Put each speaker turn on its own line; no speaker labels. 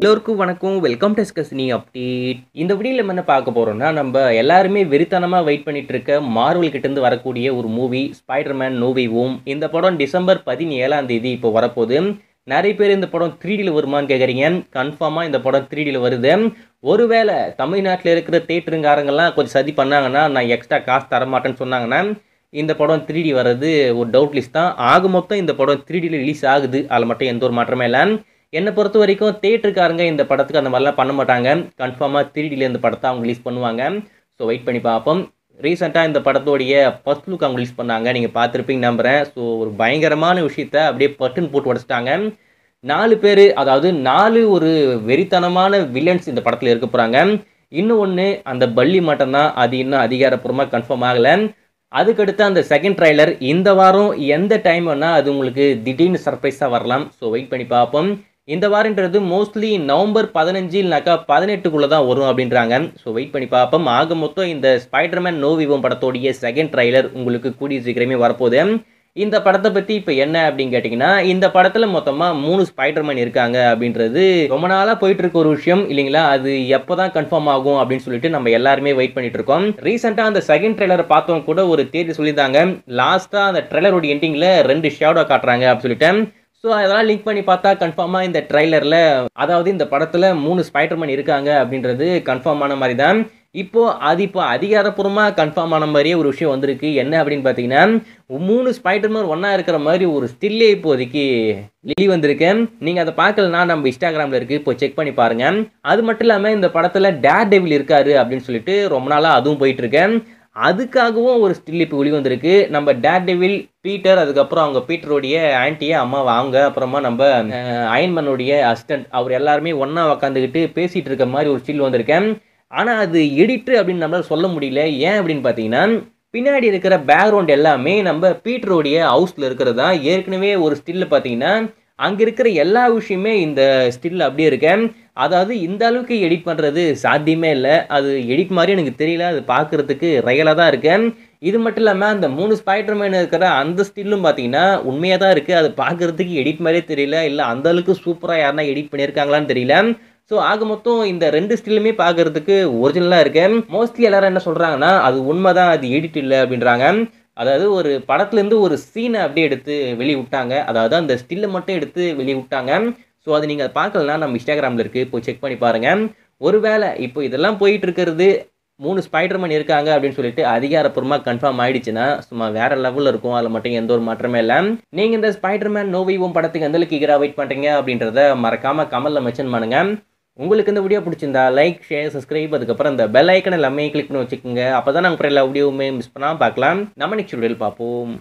எல்லோருக்கும் வணக்கம் வெல்கம் டெஸ் நீ அப்டேட் இந்த வீடியோவில் நம்ம என்ன பார்க்க போகிறோம்னா நம்ம எல்லாருமே வெறித்தனமாக வெயிட் பண்ணிட்டு இருக்க மார்வல் கிட்டேருந்து வரக்கூடிய ஒரு மூவி ஸ்பைடர்மேன் நோவி ஓம் இந்த படம் டிசம்பர் பதினேழாம் தேதி இப்போ வரப்போகுது நிறைய பேர் இந்த படம் த்ரீடியில் வருமானு கேட்குறீங்க கன்ஃபார்மாக இந்த படம் த்ரீடியில் வருது ஒருவேளை தமிழ்நாட்டில் இருக்கிற தேட்டருங்காரங்கெல்லாம் கொஞ்சம் சதி பண்ணாங்கன்னா நான் எக்ஸ்ட்ரா காசு தரமாட்டேன்னு சொன்னாங்கன்னா இந்த படம் த்ரீடி வர்றது ஒரு டவுட்லிஸ் தான் ஆக மொத்தம் இந்த படம் த்ரீடியில் ரிலீஸ் ஆகுது அதில் மட்டும் எந்த ஒரு மாற்றமே இல்லை என்னை பொறுத்த வரைக்கும் தேட்டருக்காரங்க இந்த படத்துக்கு அந்த மாதிரிலாம் பண்ண மாட்டாங்க கன்ஃபார்மாக த்ரீடியில் இந்த படத்தை அவங்க ரிலீஸ் பண்ணுவாங்க ஸோ வெயிட் பண்ணி பார்ப்போம் ரீசெண்டாக இந்த படத்தோடைய ஃபஸ்ட் லுக் அவங்க ரிலீஸ் பண்ணாங்க நீங்கள் பார்த்துருப்பீங்க நம்புகிறேன் ஸோ ஒரு பயங்கரமான விஷயத்த அப்படியே பட்டுன்னு போட்டு உடச்சிட்டாங்க நாலு பேர் அதாவது நாலு ஒரு வெறித்தனமான வில்லன்ஸ் இந்த படத்தில் இருக்க போகிறாங்க இன்னும் ஒன்று அந்த பள்ளி மட்டும்தான் அது இன்னும் அதிகாரப்பூர்வமாக கன்ஃபார்ம் ஆகலை அதுக்கடுத்து அந்த செகண்ட் ட்ரைலர் இந்த வாரம் எந்த டைம் வேணால் அது உங்களுக்கு திடீர்னு சர்ப்ரைஸாக வரலாம் ஸோ வெயிட் பண்ணி பார்ப்போம் இந்த வாரன்றது மோஸ்ட்லி நவம்பர் பதினஞ்சுனாக்கா பதினெட்டுக்குள்ளே தான் வரும் அப்படின்றாங்க ஸோ வெயிட் பண்ணி பார்ப்போம் ஆக மொத்தம் இந்த ஸ்பைடர்மேன் நோவிவம் படத்தோடைய செகண்ட் ட்ரைலர் உங்களுக்கு கூடிய சீக்கிரமே வரப்போகுது இந்த படத்தை பற்றி இப்போ என்ன அப்படின்னு கேட்டிங்கன்னா இந்த படத்தில் மொத்தமாக மூணு ஸ்பைடர்மேன் இருக்காங்க அப்படின்றது ரொம்ப நாளாக போயிட்டு இருக்க ஒரு விஷயம் இல்லைங்களா அது எப்போ தான் கன்ஃபார்ம் ஆகும் அப்படின்னு சொல்லிட்டு நம்ம எல்லாருமே வெயிட் பண்ணிட்டு இருக்கோம் ரீசெண்டாக அந்த செகண்ட் ட்ரெய்லரை பார்த்தவங்க கூட ஒரு தேதி சொல்லியிருந்தாங்க லாஸ்ட்டாக அந்த ட்ரெய்லரோட எண்டிங்கில் ரெண்டு ஷேடோ காட்டுறாங்க அப்படின்னு சொல்லிட்டு ஸோ அதெல்லாம் லிங்க் பண்ணி பார்த்தா கன்ஃபார்மாக இந்த ட்ரைலரில் அதாவது இந்த படத்தில் மூணு ஸ்பைடர்மேன் இருக்காங்க அப்படின்றது கன்ஃபார்ம் ஆன மாதிரி தான் இப்போது அது இப்போ அதிகாரப்பூர்வமாக கன்ஃபார்ம் ஆன மாதிரியே ஒரு விஷயம் வந்திருக்கு என்ன அப்படின்னு பார்த்தீங்கன்னா மூணு ஸ்பைடர்மேன் ஒன்றா இருக்கிற மாதிரி ஒரு ஸ்டில்லே இப்போதைக்கு லீ வந்திருக்கேன் நீங்கள் அதை பார்க்கலனா நம்ம இன்ஸ்டாகிராமில் இருக்குது இப்போ செக் பண்ணி பாருங்கள் அது மட்டும் இல்லாமல் இந்த படத்தில் டேர் டெவில் இருக்காரு அப்படின்னு சொல்லிட்டு ரொம்ப நாளாக அதுவும் போயிட்டுருக்கேன் அதுக்காகவும் ஒரு ஸ்டில் இப்போ வெளிவந்திருக்கு வந்திருக்கு நம்ம டேர் டெவில் பீட்டர் அதுக்கப்புறம் அவங்க பீட்டருடைய ஆன்ட்டியை அம்மா வாங்க அப்புறமா நம்ம அயன்மனுடைய அசிஸ்டன்ட் அவர் எல்லாருமே ஒன்றா உக்காந்துக்கிட்டு பேசிகிட்டு இருக்க மாதிரி ஒரு ஸ்டில் வந்திருக்கேன் ஆனால் அது எடிட்ரு அப்படின்னு நம்மளால் சொல்ல முடியல ஏன் அப்படின்னு பார்த்தீங்கன்னா பின்னாடி இருக்கிற பேக்ரவுண்ட் எல்லாமே நம்ம பீட்டருடைய ஹவுஸில் இருக்கிறதா ஏற்கனவே ஒரு ஸ்டில்ல பார்த்தீங்கன்னா அங்கே இருக்கிற எல்லா விஷயமே இந்த ஸ்டில் அப்படியே இருக்கேன் அதாவது இந்த அளவுக்கு எடிட் பண்ணுறது சாத்தியமே இல்லை அது எடிட் மாதிரி எனக்கு தெரியல அது பார்க்குறதுக்கு ரயலாக தான் இருக்கேன் இது மட்டும் இல்லாமல் அந்த மூணு ஸ்பைடர் மேன் இருக்கிற அந்த ஸ்டில்லும் பார்த்தீங்கன்னா உண்மையாக தான் இருக்குது அது பார்க்குறதுக்கு எடிட் மாதிரியே தெரியல இல்லை அந்த அளவுக்கு சூப்பராக யாருனா எடிட் பண்ணியிருக்காங்களான்னு தெரியல ஸோ ஆக மொத்தம் இந்த ரெண்டு ஸ்டில்லுமே பார்க்குறதுக்கு ஒரிஜினலாக இருக்கேன் மோஸ்ட்லி எல்லாரும் என்ன சொல்கிறாங்கன்னா அது உண்மை தான் அது எடிட் இல்லை அப்படின்றாங்க அதாவது ஒரு படத்துலேருந்து ஒரு சீனை அப்படியே எடுத்து வெளியே விட்டாங்க அதாவது அந்த ஸ்டில்லை மட்டும் எடுத்து வெளியே விட்டாங்க ஸோ அது நீங்கள் பார்க்கலனா நம்ம இன்ஸ்டாகிராமில் இருக்குது இப்போ செக் பண்ணி பாருங்கள் ஒருவேளை இப்போ இதெல்லாம் போயிட்டு இருக்கிறது மூணு ஸ்பைடர்மேன் இருக்காங்க அப்படின்னு சொல்லிட்டு அதிகாரப்பூர்வமாக கன்ஃபார்ம் ஆயிடுச்சுன்னா சும்மா வேற லெவலில் இருக்கும் அதில் மட்டும் எந்த ஒரு மாற்றமே இல்லை நீங்கள் இந்த ஸ்பைடர்மேன் நோவை படத்துக்கு எந்த அளவுக்கு ஈகராக வெயிட் பண்ணுறீங்க அப்படின்றத மறக்காமல் கமலில் மென்ஷன் பண்ணுங்க உங்களுக்கு இந்த வீடியோ பிடிச்சிருந்தா லைக் ஷேர் சப்ஸ்கிரைப் அதுக்கப்புறம் இந்த பெல் ஐக்கன் எல்லாமே கிளிக் பண்ணி வச்சுக்கோங்க அப்போ தான் நாங்கள் எல்லா வீடியோவுமே மிஸ் பண்ணால் பார்க்கலாம் நம்ம நெக்ஸ்ட் வீடியோவில் பார்ப்போம்